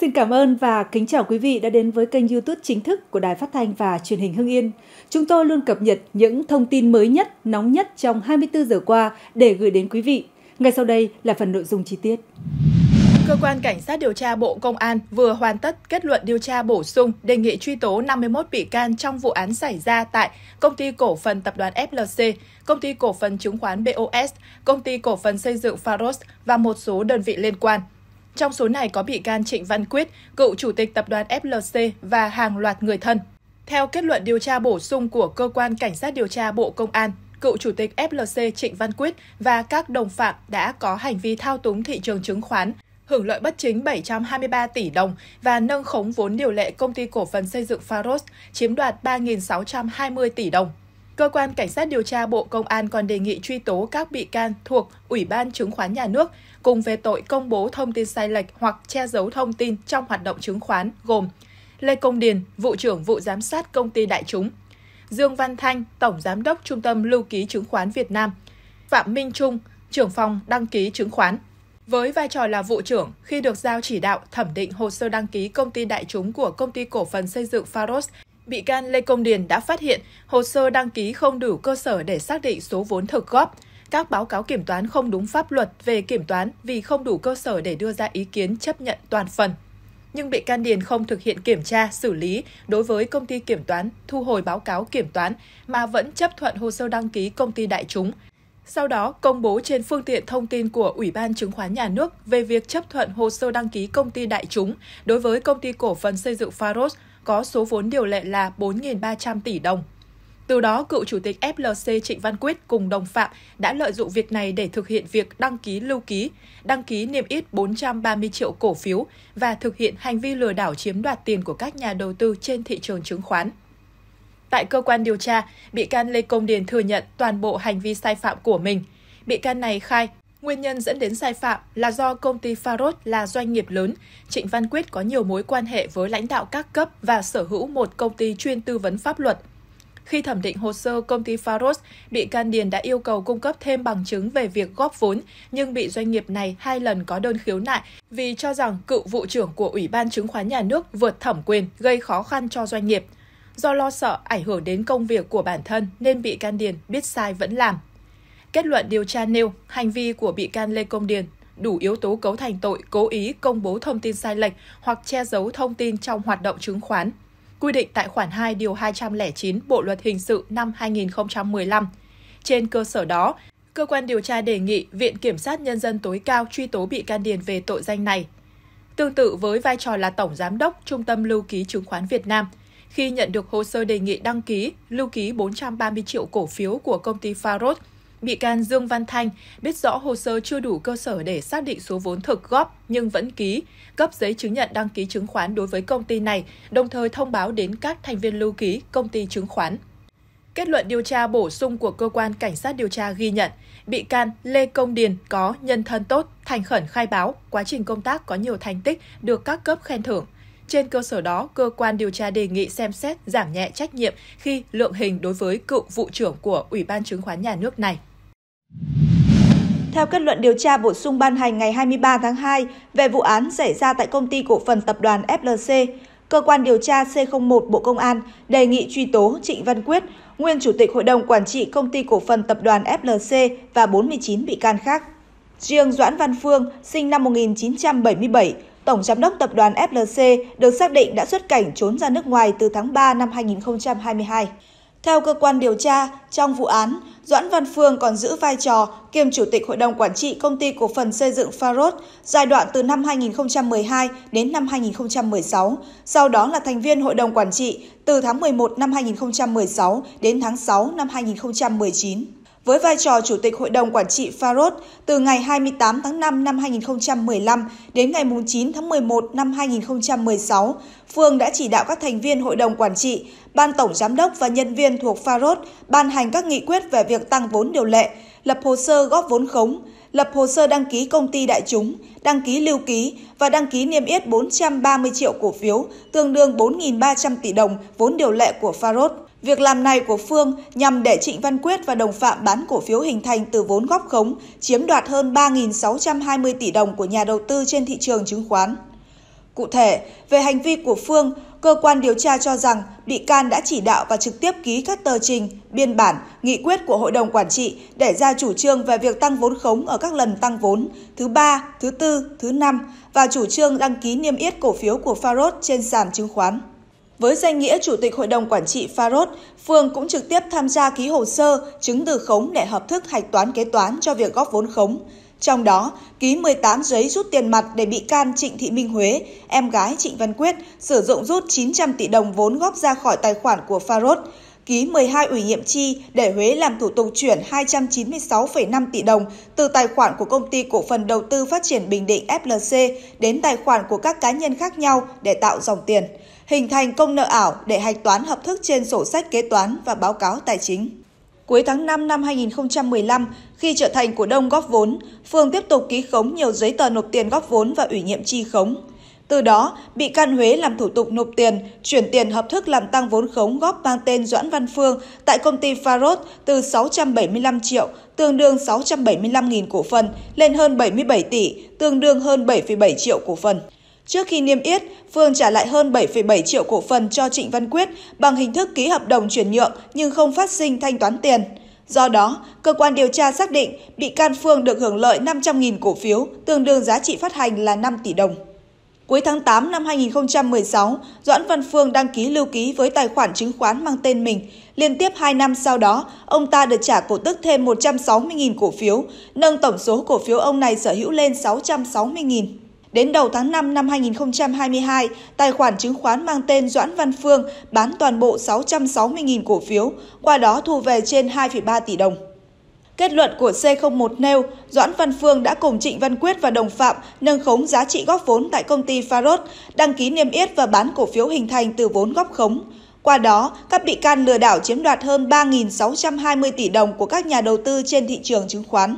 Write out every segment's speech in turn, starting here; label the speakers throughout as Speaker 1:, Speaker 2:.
Speaker 1: Xin cảm ơn và kính chào quý vị đã đến với kênh YouTube chính thức của Đài Phát thanh và Truyền hình Hưng Yên. Chúng tôi luôn cập nhật những thông tin mới nhất, nóng nhất trong 24 giờ qua để gửi đến quý vị. Ngay sau đây là phần nội dung chi tiết.
Speaker 2: Cơ quan Cảnh sát điều tra Bộ Công an vừa hoàn tất kết luận điều tra bổ sung đề nghị truy tố 51 bị can trong vụ án xảy ra tại Công ty Cổ phần Tập đoàn FLC, Công ty Cổ phần Chứng khoán BOS, Công ty Cổ phần Xây dựng Faros và một số đơn vị liên quan – trong số này có bị can Trịnh Văn Quyết, cựu chủ tịch tập đoàn FLC và hàng loạt người thân. Theo kết luận điều tra bổ sung của Cơ quan Cảnh sát điều tra Bộ Công an, cựu chủ tịch FLC Trịnh Văn Quyết và các đồng phạm đã có hành vi thao túng thị trường chứng khoán, hưởng lợi bất chính 723 tỷ đồng và nâng khống vốn điều lệ công ty cổ phần xây dựng Faros chiếm đoạt 3.620 tỷ đồng. Cơ quan Cảnh sát điều tra Bộ Công an còn đề nghị truy tố các bị can thuộc Ủy ban Chứng khoán Nhà nước cùng về tội công bố thông tin sai lệch hoặc che giấu thông tin trong hoạt động chứng khoán gồm Lê Công Điền, vụ trưởng vụ giám sát công ty Đại chúng, Dương Văn Thanh, tổng giám đốc Trung tâm lưu ký chứng khoán Việt Nam, Phạm Minh Trung, trưởng phòng đăng ký chứng khoán. Với vai trò là vụ trưởng, khi được giao chỉ đạo thẩm định hồ sơ đăng ký công ty đại chúng của công ty cổ phần xây dựng Faros bị can Lê Công Điền đã phát hiện hồ sơ đăng ký không đủ cơ sở để xác định số vốn thực góp. Các báo cáo kiểm toán không đúng pháp luật về kiểm toán vì không đủ cơ sở để đưa ra ý kiến chấp nhận toàn phần. Nhưng bị can Điền không thực hiện kiểm tra, xử lý đối với công ty kiểm toán, thu hồi báo cáo kiểm toán mà vẫn chấp thuận hồ sơ đăng ký công ty đại chúng. Sau đó, công bố trên phương tiện thông tin của Ủy ban Chứng khoán Nhà nước về việc chấp thuận hồ sơ đăng ký công ty đại chúng đối với công ty cổ phần xây dựng Faros – có số vốn điều lệ là 4.300 tỷ đồng. Từ đó, cựu chủ tịch FLC Trịnh Văn Quyết cùng đồng phạm đã lợi dụng việc này để thực hiện việc đăng ký lưu ký, đăng ký niêm yết 430 triệu cổ phiếu và thực hiện hành vi lừa đảo chiếm đoạt tiền của các nhà đầu tư trên thị trường chứng khoán. Tại cơ quan điều tra, bị can Lê Công Điền thừa nhận toàn bộ hành vi sai phạm của mình. Bị can này khai Nguyên nhân dẫn đến sai phạm là do công ty Faros là doanh nghiệp lớn, Trịnh Văn Quyết có nhiều mối quan hệ với lãnh đạo các cấp và sở hữu một công ty chuyên tư vấn pháp luật. Khi thẩm định hồ sơ công ty Faros, bị can Điền đã yêu cầu cung cấp thêm bằng chứng về việc góp vốn, nhưng bị doanh nghiệp này hai lần có đơn khiếu nại vì cho rằng cựu vụ trưởng của Ủy ban Chứng khoán Nhà nước vượt thẩm quyền gây khó khăn cho doanh nghiệp. Do lo sợ ảnh hưởng đến công việc của bản thân nên bị can Điền biết sai vẫn làm. Kết luận điều tra nêu, hành vi của bị can Lê Công Điền đủ yếu tố cấu thành tội cố ý công bố thông tin sai lệch hoặc che giấu thông tin trong hoạt động chứng khoán. Quy định tại khoản 2 điều 209 Bộ luật hình sự năm 2015. Trên cơ sở đó, cơ quan điều tra đề nghị Viện Kiểm sát Nhân dân tối cao truy tố bị can Điền về tội danh này. Tương tự với vai trò là Tổng Giám đốc Trung tâm Lưu ký Chứng khoán Việt Nam, khi nhận được hồ sơ đề nghị đăng ký, lưu ký 430 triệu cổ phiếu của công ty Faros. Bị can Dương Văn Thanh biết rõ hồ sơ chưa đủ cơ sở để xác định số vốn thực góp nhưng vẫn ký, cấp giấy chứng nhận đăng ký chứng khoán đối với công ty này, đồng thời thông báo đến các thành viên lưu ký công ty chứng khoán. Kết luận điều tra bổ sung của cơ quan cảnh sát điều tra ghi nhận, bị can Lê Công Điền có nhân thân tốt, thành khẩn khai báo, quá trình công tác có nhiều thành tích, được các cấp khen thưởng. Trên cơ sở đó, cơ quan điều tra đề nghị xem xét giảm nhẹ trách nhiệm khi lượng hình đối với cựu vụ trưởng của Ủy ban chứng khoán nhà nước này. Theo kết luận
Speaker 1: điều tra bổ sung ban hành ngày 23 tháng 2 về vụ án xảy ra tại công ty cổ phần tập đoàn FLC, cơ quan điều tra C01 Bộ Công an đề nghị truy tố Trịnh Văn Quyết, nguyên chủ tịch hội đồng quản trị công ty cổ phần tập đoàn FLC và 49 bị can khác. Riêng Doãn Văn Phương, sinh năm 1977, tổng giám đốc tập đoàn FLC được xác định đã xuất cảnh trốn ra nước ngoài từ tháng 3 năm 2022. Theo cơ quan điều tra, trong vụ án, Doãn Văn Phương còn giữ vai trò kiêm chủ tịch hội đồng quản trị công ty cổ phần xây dựng Farod giai đoạn từ năm 2012 đến năm 2016, sau đó là thành viên hội đồng quản trị từ tháng 11 năm 2016 đến tháng 6 năm 2019 với vai trò Chủ tịch Hội đồng Quản trị Faros từ ngày 28 tháng 5 năm 2015 đến ngày 9 tháng 11 năm 2016, Phương đã chỉ đạo các thành viên Hội đồng Quản trị, Ban Tổng Giám đốc và nhân viên thuộc Faros ban hành các nghị quyết về việc tăng vốn điều lệ, lập hồ sơ góp vốn khống, lập hồ sơ đăng ký công ty đại chúng, đăng ký lưu ký và đăng ký niêm yết 430 triệu cổ phiếu, tương đương 4.300 tỷ đồng vốn điều lệ của Faros. Việc làm này của Phương nhằm để Trịnh Văn Quyết và đồng phạm bán cổ phiếu hình thành từ vốn góp khống, chiếm đoạt hơn 3.620 tỷ đồng của nhà đầu tư trên thị trường chứng khoán. Cụ thể, về hành vi của Phương, cơ quan điều tra cho rằng bị can đã chỉ đạo và trực tiếp ký các tờ trình, biên bản, nghị quyết của Hội đồng Quản trị để ra chủ trương về việc tăng vốn khống ở các lần tăng vốn thứ ba, thứ tư, thứ năm và chủ trương đăng ký niêm yết cổ phiếu của Faros trên sàn chứng khoán. Với danh nghĩa Chủ tịch Hội đồng Quản trị Farod, Phương cũng trực tiếp tham gia ký hồ sơ, chứng từ khống để hợp thức hạch toán kế toán cho việc góp vốn khống. Trong đó, ký 18 giấy rút tiền mặt để bị can Trịnh Thị Minh Huế, em gái Trịnh Văn Quyết, sử dụng rút 900 tỷ đồng vốn góp ra khỏi tài khoản của Farod ký 12 ủy nhiệm chi để Huế làm thủ tục chuyển 296,5 tỷ đồng từ tài khoản của công ty cổ phần đầu tư phát triển Bình Định FLC đến tài khoản của các cá nhân khác nhau để tạo dòng tiền, hình thành công nợ ảo để hạch toán hợp thức trên sổ sách kế toán và báo cáo tài chính. Cuối tháng 5 năm 2015, khi trở thành cổ đông góp vốn, Phương tiếp tục ký khống nhiều giấy tờ nộp tiền góp vốn và ủy nhiệm chi khống. Từ đó, bị can Huế làm thủ tục nộp tiền, chuyển tiền hợp thức làm tăng vốn khống góp mang tên Doãn Văn Phương tại công ty Farod từ 675 triệu, tương đương 675.000 cổ phần, lên hơn 77 tỷ, tương đương hơn 7,7 triệu cổ phần. Trước khi niêm yết, Phương trả lại hơn 7,7 triệu cổ phần cho Trịnh Văn Quyết bằng hình thức ký hợp đồng chuyển nhượng nhưng không phát sinh thanh toán tiền. Do đó, cơ quan điều tra xác định bị can Phương được hưởng lợi 500.000 cổ phiếu, tương đương giá trị phát hành là 5 tỷ đồng. Cuối tháng 8 năm 2016, Doãn Văn Phương đăng ký lưu ký với tài khoản chứng khoán mang tên mình. Liên tiếp 2 năm sau đó, ông ta được trả cổ tức thêm 160.000 cổ phiếu, nâng tổng số cổ phiếu ông này sở hữu lên 660.000. Đến đầu tháng 5 năm 2022, tài khoản chứng khoán mang tên Doãn Văn Phương bán toàn bộ 660.000 cổ phiếu, qua đó thu về trên 2,3 tỷ đồng. Kết luận của C01 nêu, Doãn Văn Phương đã cùng Trịnh Văn Quyết và đồng phạm nâng khống giá trị góp vốn tại công ty Farod, đăng ký niêm yết và bán cổ phiếu hình thành từ vốn góp khống. Qua đó, các bị can lừa đảo chiếm đoạt hơn 3.620 tỷ đồng của các nhà đầu tư trên thị trường chứng khoán.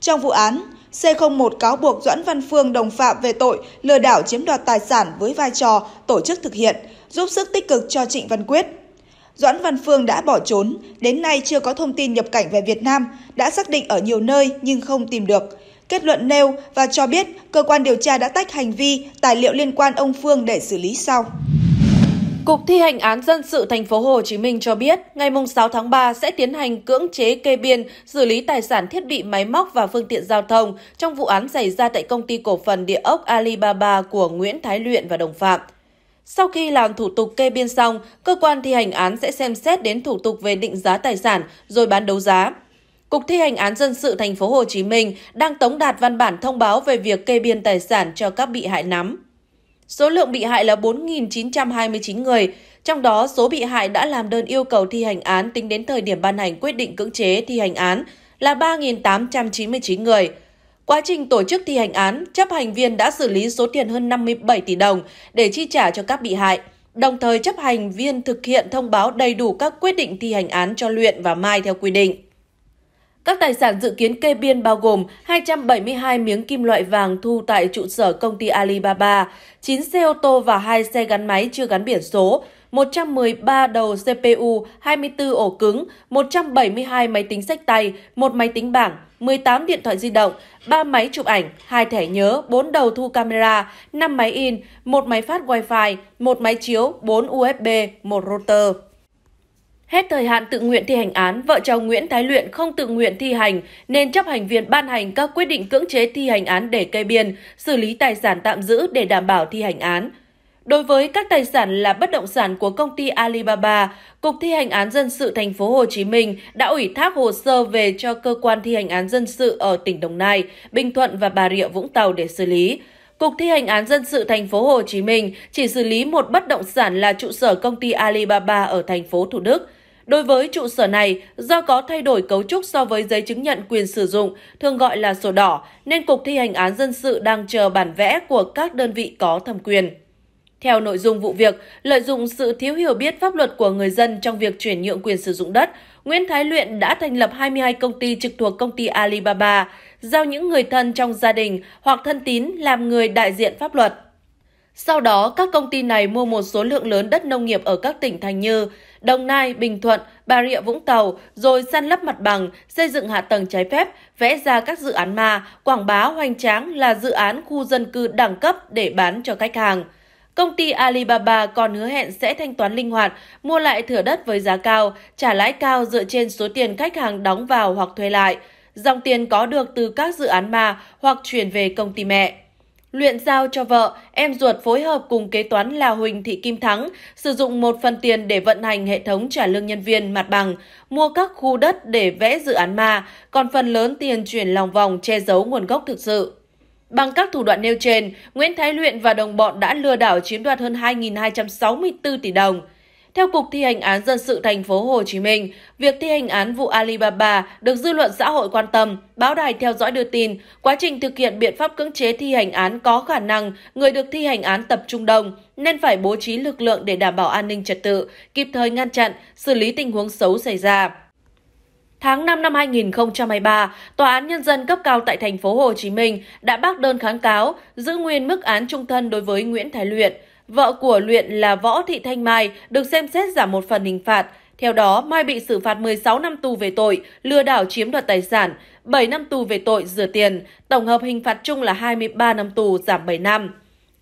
Speaker 1: Trong vụ án, C01 cáo buộc Doãn Văn Phương đồng phạm về tội lừa đảo chiếm đoạt tài sản với vai trò tổ chức thực hiện, giúp sức tích cực cho Trịnh Văn Quyết. Doãn Văn Phương đã bỏ trốn, đến nay chưa có thông tin nhập cảnh về Việt Nam, đã xác định ở nhiều nơi nhưng không tìm được. Kết luận nêu và cho biết cơ quan điều tra đã tách hành vi, tài liệu liên quan ông Phương để
Speaker 3: xử lý sau. Cục thi hành án dân sự thành phố Hồ Chí Minh cho biết, ngày 6 tháng 3 sẽ tiến hành cưỡng chế kê biên, xử lý tài sản thiết bị máy móc và phương tiện giao thông trong vụ án xảy ra tại công ty cổ phần địa ốc Alibaba của Nguyễn Thái Luyện và đồng phạm. Sau khi làm thủ tục kê biên xong, cơ quan thi hành án sẽ xem xét đến thủ tục về định giá tài sản rồi bán đấu giá. Cục thi hành án dân sự thành phố Hồ Chí Minh đang tống đạt văn bản thông báo về việc kê biên tài sản cho các bị hại nắm. Số lượng bị hại là 4.929 người, trong đó số bị hại đã làm đơn yêu cầu thi hành án tính đến thời điểm ban hành quyết định cưỡng chế thi hành án là 3.899 người – Quá trình tổ chức thi hành án, chấp hành viên đã xử lý số tiền hơn 57 tỷ đồng để chi trả cho các bị hại. Đồng thời chấp hành viên thực hiện thông báo đầy đủ các quyết định thi hành án cho Luyện và Mai theo quy định. Các tài sản dự kiến kê biên bao gồm 272 miếng kim loại vàng thu tại trụ sở công ty Alibaba, 9 xe ô tô và 2 xe gắn máy chưa gắn biển số, 113 đầu CPU, 24 ổ cứng, 172 máy tính sách tay, một máy tính bảng, 18 điện thoại di động, 3 máy chụp ảnh, 2 thẻ nhớ, 4 đầu thu camera, 5 máy in, 1 máy phát wifi, 1 máy chiếu, 4 USB, 1 router. Hết thời hạn tự nguyện thi hành án, vợ chồng Nguyễn Thái Luyện không tự nguyện thi hành nên chấp hành viên ban hành các quyết định cưỡng chế thi hành án để kê biên, xử lý tài sản tạm giữ để đảm bảo thi hành án. Đối với các tài sản là bất động sản của công ty Alibaba, Cục Thi hành án dân sự thành phố Hồ Chí Minh đã ủy thác hồ sơ về cho cơ quan thi hành án dân sự ở tỉnh Đồng Nai, Bình Thuận và Bà Rịa Vũng Tàu để xử lý. Cục thi hành án dân sự thành phố Hồ Chí Minh chỉ xử lý một bất động sản là trụ sở công ty Alibaba ở thành phố Thủ Đức. Đối với trụ sở này, do có thay đổi cấu trúc so với giấy chứng nhận quyền sử dụng, thường gọi là sổ đỏ, nên Cục thi hành án dân sự đang chờ bản vẽ của các đơn vị có thẩm quyền. Theo nội dung vụ việc, lợi dụng sự thiếu hiểu biết pháp luật của người dân trong việc chuyển nhượng quyền sử dụng đất, Nguyễn Thái Luyện đã thành lập 22 công ty trực thuộc công ty Alibaba, giao những người thân trong gia đình hoặc thân tín làm người đại diện pháp luật. Sau đó, các công ty này mua một số lượng lớn đất nông nghiệp ở các tỉnh thành như Đồng Nai, Bình Thuận, Bà Rịa Vũng Tàu, rồi săn lấp mặt bằng, xây dựng hạ tầng trái phép, vẽ ra các dự án ma, quảng bá hoành tráng là dự án khu dân cư đẳng cấp để bán cho khách hàng. Công ty Alibaba còn hứa hẹn sẽ thanh toán linh hoạt, mua lại thửa đất với giá cao, trả lãi cao dựa trên số tiền khách hàng đóng vào hoặc thuê lại, dòng tiền có được từ các dự án ma hoặc chuyển về công ty mẹ. Luyện giao cho vợ, em ruột phối hợp cùng kế toán là Huỳnh Thị Kim Thắng sử dụng một phần tiền để vận hành hệ thống trả lương nhân viên mặt bằng, mua các khu đất để vẽ dự án ma, còn phần lớn tiền chuyển lòng vòng che giấu nguồn gốc thực sự. Bằng các thủ đoạn nêu trên, Nguyễn Thái Luyện và đồng bọn đã lừa đảo chiếm đoạt hơn 2.264 tỷ đồng. Theo Cục Thi hành án dân sự thành phố Hồ Chí Minh, việc thi hành án vụ Alibaba được dư luận xã hội quan tâm. Báo đài theo dõi đưa tin, quá trình thực hiện biện pháp cưỡng chế thi hành án có khả năng người được thi hành án tập trung đông, nên phải bố trí lực lượng để đảm bảo an ninh trật tự, kịp thời ngăn chặn, xử lý tình huống xấu xảy ra tháng 5 năm 2023, Tòa án Nhân dân cấp cao tại thành phố Hồ Chí Minh đã bác đơn kháng cáo, giữ nguyên mức án trung thân đối với Nguyễn Thái Luyện. Vợ của Luyện là Võ Thị Thanh Mai được xem xét giảm một phần hình phạt. Theo đó, Mai bị xử phạt 16 năm tù về tội lừa đảo chiếm đoạt tài sản, 7 năm tù về tội rửa tiền, tổng hợp hình phạt chung là 23 năm tù giảm 7 năm.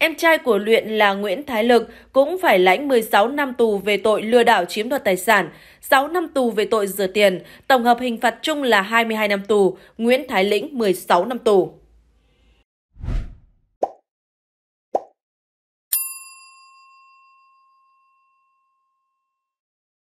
Speaker 3: Em trai của Luyện là Nguyễn Thái Lực cũng phải lãnh 16 năm tù về tội lừa đảo chiếm đoạt tài sản, 6 năm tù về tội rửa tiền, tổng hợp hình phạt chung là 22 năm tù, Nguyễn Thái Lĩnh 16 năm tù.